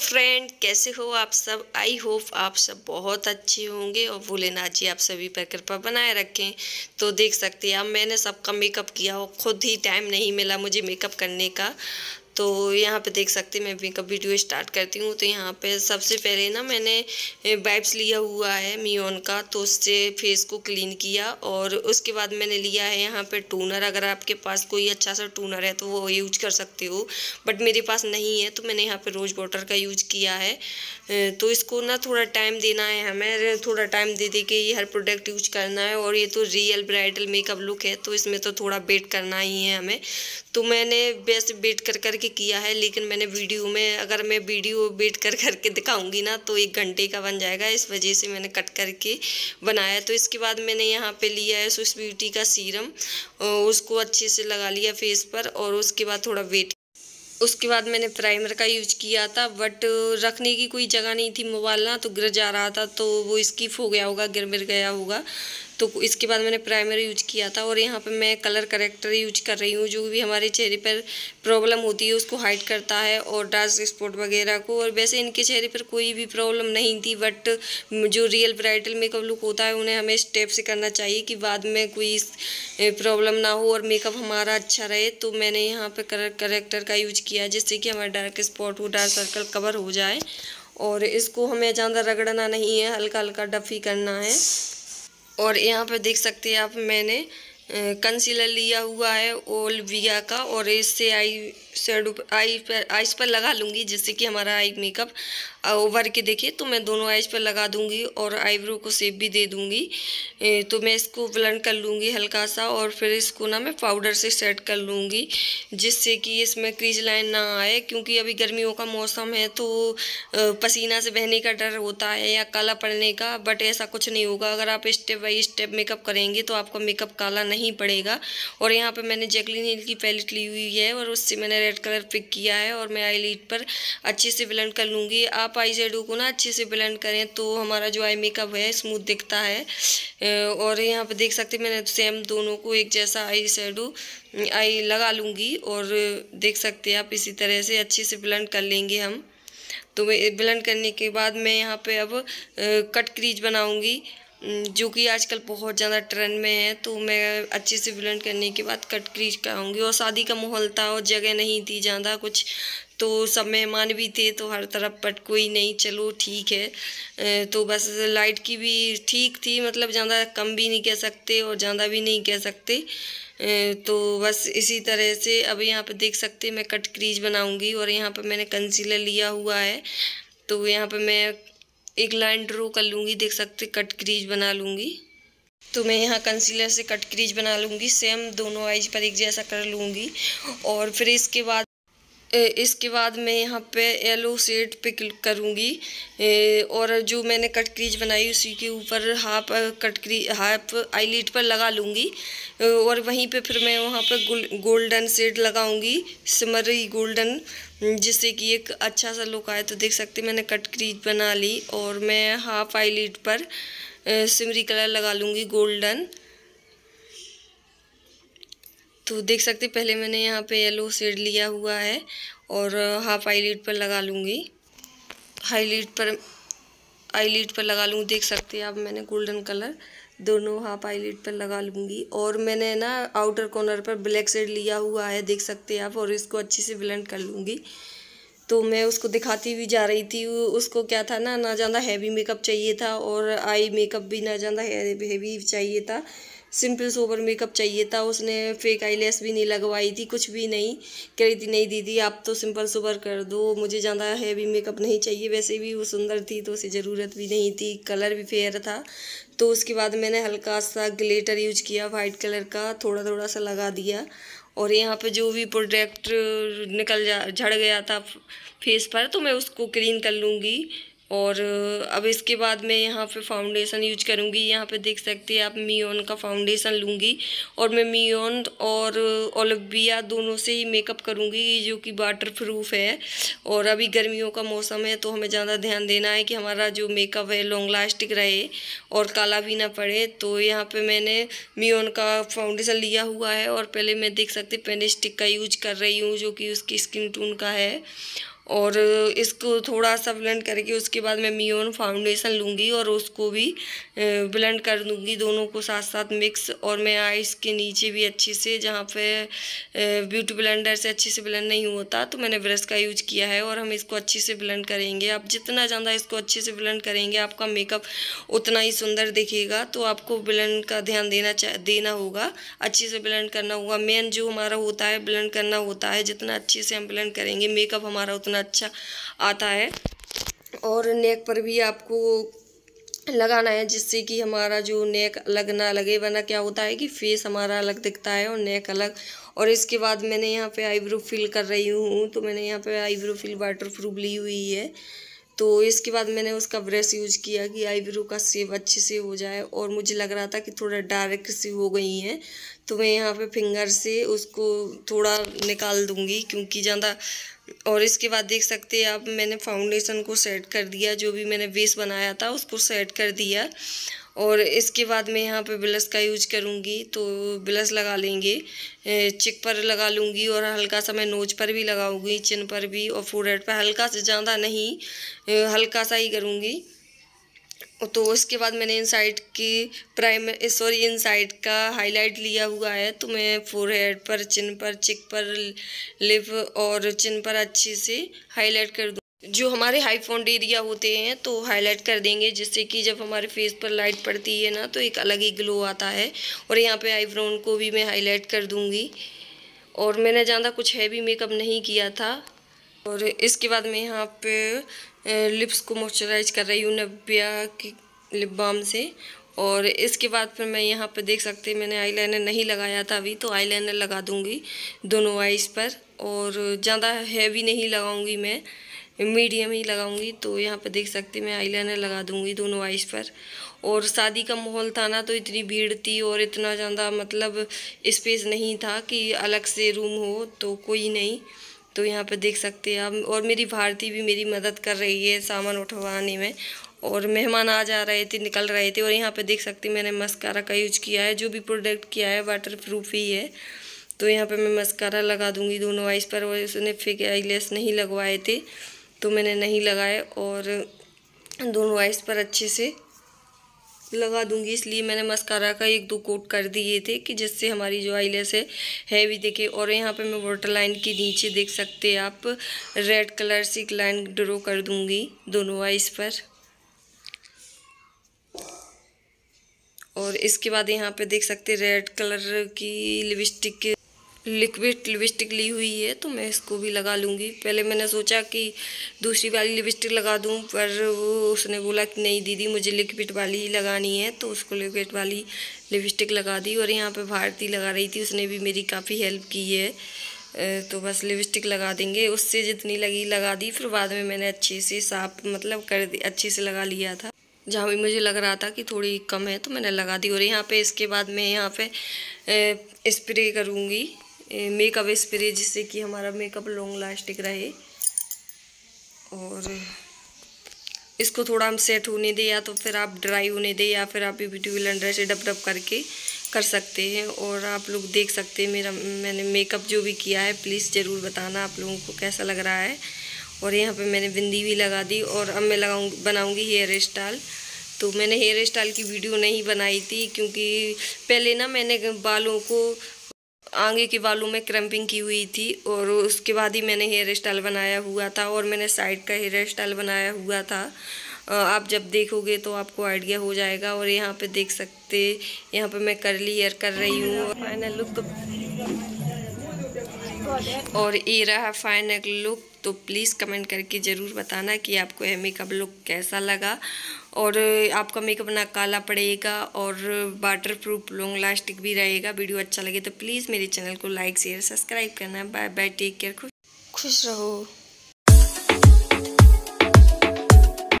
friend कैसे हो आप सब आई होप आप सब बहुत अच्छे होंगे और भोलेनाथ जी आप सभी पर कृपा बनाए रखें तो देख सकते हैं अब मैंने सबका मेकअप किया हो खुद ही टाइम नहीं मिला मुझे मेकअप करने का तो यहाँ पे देख सकते हैं मैं मेकअप वीडियो स्टार्ट करती हूँ तो यहाँ पे सबसे पहले ना मैंने वाइप्स लिया हुआ है मियोन का तो उससे फेस को क्लीन किया और उसके बाद मैंने लिया है यहाँ पे टूनर अगर आपके पास कोई अच्छा सा टूनर है तो वो यूज कर सकते हो बट मेरे पास नहीं है तो मैंने यहाँ पर रोज़ वाटर का यूज किया है तो इसको ना थोड़ा टाइम देना है हमें थोड़ा टाइम दे दे के ये हर प्रोडक्ट यूज करना है और ये तो रियल ब्राइडल मेकअप लुक है तो इसमें तो थोड़ा वेट करना ही है हमें तो मैंने बेस्ट वेट कर करके के किया है लेकिन मैंने वीडियो में अगर मैं वीडियो वेट कर करके दिखाऊंगी ना तो एक घंटे का बन जाएगा इस वजह से मैंने कट करके बनाया तो इसके बाद मैंने यहाँ पे लिया है स्विस ब्यूटी का सीरम उसको अच्छे से लगा लिया फेस पर और उसके बाद थोड़ा वेट उसके बाद मैंने प्राइमर का यूज किया था बट रखने की कोई जगह नहीं थी मोबाइल ना तो गिर जा रहा था तो वो स्किप हो गया होगा गिर मिर गया होगा तो इसके बाद मैंने प्राइमर यूज किया था और यहाँ पे मैं कलर करेक्टर यूज कर रही हूँ जो भी हमारे चेहरे पर प्रॉब्लम होती है उसको हाइड करता है और डार्क स्पॉट वगैरह को और वैसे इनके चेहरे पर कोई भी प्रॉब्लम नहीं थी बट जो रियल ब्राइडल मेकअप लुक होता है उन्हें हमें स्टेप से करना चाहिए कि बाद में कोई प्रॉब्लम ना हो और मेकअप हमारा अच्छा रहे तो मैंने यहाँ पर कलर करेक्टर का यूज किया जिससे कि हमारा डार्क स्पॉट हो डार्क सर्कल कवर हो जाए और इसको हमें ज़्यादा रगड़ना नहीं है हल्का हल्का डफी करना है और यहाँ पर देख सकते हैं आप मैंने कंसीलर लिया हुआ है ओल विया का और इससे आई शेड आई पर आइज पर लगा लूँगी जिससे कि हमारा आई मेकअप ओवर के देखे तो मैं दोनों आइज पर लगा दूँगी और आईब्रो को सेप भी दे दूँगी तो मैं इसको ब्लेंड कर लूँगी हल्का सा और फिर इसको ना मैं पाउडर से सेट कर लूँगी जिससे कि इसमें क्रीज लाइन ना आए क्योंकि अभी गर्मियों का मौसम है तो पसीना से बहने का डर होता है या काला पड़ने का बट ऐसा कुछ नहीं होगा अगर आप स्टेप बाई स्टेप मेकअप करेंगे तो आपका मेकअप काला नहीं पड़ेगा और यहाँ पर मैंने जैकलिन हिल की पैलेट ली हुई है और उससे मैंने रेड कलर पिक किया है और मैं आई लीड पर अच्छे से ब्लेंड कर लूँगी आप आई शेडो को ना अच्छे से ब्लेंड करें तो हमारा जो आई मेकअप है स्मूथ दिखता है और यहाँ पर देख सकते मैंने सेम दोनों को एक जैसा आई शेडो आई लगा लूँगी और देख सकते हैं आप इसी तरह से अच्छे से ब्लेंड कर लेंगे हम तो ब्लेंड करने के बाद मैं यहाँ पे अब कट क्रीज बनाऊँगी हम्म, जो कि आजकल बहुत ज़्यादा ट्रेंड में है तो मैं अच्छे से ब्लेंड करने के बाद कट क्रीज कराऊँगी और शादी का माहौल था और जगह नहीं थी ज़्यादा कुछ तो सब मेहमान भी थे तो हर तरफ पट कोई नहीं चलो ठीक है तो बस लाइट की भी ठीक थी मतलब ज़्यादा कम भी नहीं कह सकते और ज़्यादा भी नहीं कह सकते तो बस इसी तरह से अब यहाँ पर देख सकते मैं कट क्रीज बनाऊँगी और यहाँ पर मैंने कंसीलर लिया हुआ है तो यहाँ पर मैं एक लाइन ड्रो कर लूँगी देख सकते कट क्रीज बना लूँगी तो मैं यहाँ कंसीलर से कट क्रीज बना लूँगी सेम दोनों आइज पर एक जैसा कर लूँगी और फिर इसके बाद इसके बाद मैं यहाँ पे येलो सेड पे क्लिक करूँगी और जो मैंने कट क्रीज बनाई उसी के ऊपर half cut crease half eyelid पर लगा लूँगी और वहीं पे फिर मैं वहाँ पे गोल्डन सेड लगाऊँगी सिमरी गोल्डन जिससे कि एक अच्छा सा लुक आए तो देख सकते मैंने कट क्रीज बना ली और मैं हाफ आईलिट पर सिमरी कलर लगा लूँगी गोल्डन तो देख सकते पहले मैंने यहाँ पे येलो शेड लिया हुआ है और हाफ आईलिड पर लगा लूँगी हाईलिड पर आईलिड पर लगा लूँगी देख सकते हैं आप मैंने गोल्डन कलर दोनों हाफ आईलिड पर लगा लूँगी और मैंने ना आउटर कॉर्नर पर ब्लैक शेड लिया हुआ है देख सकते हैं आप और इसको अच्छे से ब्लेंड कर लूँगी तो मैं उसको दिखाती हुई जा रही थी उसको क्या था ना ना ज़्यादा हैवी मेकअप चाहिए था और आई मेकअप भी ना ज़्यादा हैवी चाहिए था सिंपल सोबर मेकअप चाहिए था उसने फेक आईलेस भी नहीं लगवाई थी कुछ भी नहीं कह रही थी नहीं दीदी आप तो सिंपल सोबर कर दो मुझे ज़्यादा हैवी मेकअप नहीं चाहिए वैसे भी वो सुंदर थी तो उसे ज़रूरत भी नहीं थी कलर भी फेयर था तो उसके बाद मैंने हल्का सा ग्लेटर यूज किया वाइट कलर का थोड़ा थोड़ा सा लगा दिया और यहाँ पर जो भी प्रोडक्ट निकल जा झड़ गया था फेस पर तो मैं उसको क्लीन कर लूँगी और अब इसके बाद मैं यहाँ पे फाउंडेशन यूज करूँगी यहाँ पे देख सकते हैं आप मियोन का फाउंडेशन लूँगी और मैं मियोन और ओलिबिया दोनों से ही मेकअप करूँगी जो कि वाटर प्रूफ है और अभी गर्मियों का मौसम है तो हमें ज़्यादा ध्यान देना है कि हमारा जो मेकअप है लॉन्ग लास्टिक रहे और काला भी ना पड़े तो यहाँ पर मैंने मियोन का फाउंडेशन लिया हुआ है और पहले मैं देख सकती पेनिस्टिक का यूज कर रही हूँ जो कि उसकी स्किन टून का है और इसको थोड़ा सा ब्लेंड करके उसके बाद मैं मियोन फाउंडेशन लूँगी और उसको भी ब्लेंड कर दूँगी दोनों को साथ साथ मिक्स और मैं आइस के नीचे भी अच्छे से जहाँ पे ब्यूटी ब्लेंडर से अच्छे से ब्लेंड नहीं होता तो मैंने ब्रश का यूज किया है और हम इसको अच्छे से ब्लेंड करेंगे आप जितना ज़्यादा इसको अच्छे से ब्लेंड करेंगे आपका मेकअप उतना ही सुंदर दिखेगा तो आपको ब्लेंड का ध्यान देना देना होगा अच्छे से ब्लेंड करना होगा मेन जो हमारा होता है ब्लेंड करना होता है जितना अच्छे से हम ब्लेंड करेंगे मेकअप हमारा उतना लगाना अच्छा आता है और नेक पर भी आपको लगाना है जिससे कि हमारा जो नेक अलग ना लगे वरना क्या होता है कि फेस हमारा अलग दिखता है और नेक अलग और इसके बाद मैंने यहाँ पे आईब्रो फिल कर रही हूँ तो मैंने यहाँ पे आईब्रो फिल वाटर प्रूफ ली हुई है तो इसके बाद मैंने उसका ब्रश यूज किया कि आईब्रो का सेव अच्छे से हो जाए और मुझे लग रहा था कि थोड़ा डार्क सी हो गई हैं तो मैं यहाँ पे फिंगर से उसको थोड़ा निकाल दूँगी क्योंकि ज़्यादा और इसके बाद देख सकते हैं आप मैंने फाउंडेशन को सेट कर दिया जो भी मैंने बेस बनाया था उसको सेट कर दिया और इसके बाद मैं यहाँ पे ब्लस का यूज करूँगी तो ब्लस लगा लेंगे चिक पर लगा लूँगी और हल्का सा मैं नोज पर भी लगाऊँगी चिन पर भी और फोरहेड पर हल्का से ज़्यादा नहीं हल्का सा ही करूँगी तो उसके बाद मैंने इन साइड की प्राइम सॉरी इन साइड का हाईलाइट लिया हुआ है तो मैं फोर हेड पर चिन पर चिक पर लिप और चिन पर अच्छे से हाईलाइट कर दूँ जो हमारे हाई फोन्ड एरिया होते हैं तो हाईलाइट कर देंगे जिससे कि जब हमारे फेस पर लाइट पड़ती है ना तो एक अलग ही ग्लो आता है और यहाँ पे आईब्राउन को भी मैं हाईलाइट कर दूँगी और मैंने ज़्यादा कुछ हैवी मेकअप नहीं किया था और इसके बाद मैं यहाँ पे लिप्स को मॉइस्चराइज कर रही हूँ नब्या की लिप बाम से और इसके बाद फिर मैं यहाँ पर देख सकते मैंने आई नहीं लगाया था अभी तो आई लगा दूँगी दोनों आइज़ पर और ज़्यादा हैवी नहीं लगाऊँगी मैं मीडियम ही लगाऊंगी तो यहाँ पर देख सकते मैं आईलाइनर लगा दूंगी दोनों आइस पर और शादी का माहौल था ना तो इतनी भीड़ थी और इतना ज़्यादा मतलब स्पेस नहीं था कि अलग से रूम हो तो कोई नहीं तो यहाँ पर देख सकते हैं आप और मेरी भारती भी मेरी मदद कर रही है सामान उठवाने में और मेहमान आ जा रहे थे निकल रहे थे और यहाँ पर देख सकते मैंने मस्कारा का यूज किया है जो भी प्रोडक्ट किया है वाटर प्रूफ ही है तो यहाँ पे मैं मस्कारा लगा दूंगी दोनों आइस पर और उसने फिक आई नहीं लगवाए थे तो मैंने नहीं लगाए और दोनों आइस पर अच्छे से लगा दूंगी इसलिए मैंने मस्कारा का एक दो कोट कर दिए थे कि जिससे हमारी जो आईलेस है भी देखे और यहाँ पे मैं वाटर लाइन के नीचे देख सकते हैं आप रेड कलर से एक लाइन ड्रो कर दूंगी दोनों आइस पर और इसके बाद यहाँ पे देख सकते रेड कलर की लिपस्टिक लिक्विड लिपस्टिक ली हुई है तो मैं इसको भी लगा लूँगी पहले मैंने सोचा कि दूसरी वाली लिपस्टिक लगा दूँ पर वो उसने बोला कि नहीं दीदी मुझे लिक्विड वाली ही लगानी है तो उसको लिक्विड वाली लिपस्टिक लगा दी और यहाँ पे भारती लगा रही थी उसने भी मेरी काफ़ी हेल्प की है तो बस लिपस्टिक लगा देंगे उससे जितनी लगी लगा दी फिर बाद में मैंने अच्छे से साफ मतलब कर दी अच्छे से लगा लिया था जहाँ भी मुझे लग रहा था कि थोड़ी कम है तो मैंने लगा दी और यहाँ पे इसके बाद मैं यहाँ पे स्प्रे करूँगी मेकअप स्प्रे जिससे कि हमारा मेकअप लॉन्ग लास्टिक रहे और इसको थोड़ा हम सेट होने दें या तो फिर आप ड्राई होने दें या फिर आप ये ब्यूटी ब्लेंडर से डब डब करके कर सकते हैं और आप लोग देख सकते हैं मेरा मैंने मेकअप जो भी किया है प्लीज़ ज़रूर बताना आप लोगों को कैसा लग रहा है और यहाँ पे मैंने बिंदी भी लगा दी और अब मैं लगाऊँ बनाऊँगी हेयर स्टाइल तो मैंने हेयर स्टाइल की वीडियो नहीं बनाई थी क्योंकि पहले ना मैंने बालों को आगे के बालों में क्रम्पिंग की हुई थी और उसके बाद ही मैंने हेयर स्टाइल बनाया हुआ था और मैंने साइड का हेयर स्टाइल बनाया हुआ था आप जब देखोगे तो आपको आइडिया हो जाएगा और यहाँ पे देख सकते यहाँ पे मैं करली हेयर कर रही हूँ फाइनल लुक तो और ये रहा फाइनल लुक तो प्लीज़ कमेंट करके ज़रूर बताना कि आपको यह मेकअप लुक कैसा लगा और आपका मेकअप ना काला पड़ेगा और वाटर प्रूफ लॉन्ग लास्टिक भी रहेगा वीडियो अच्छा लगे तो प्लीज़ मेरे चैनल को लाइक शेयर सब्सक्राइब करना बाय बाय टेक केयर खुश खुश रहो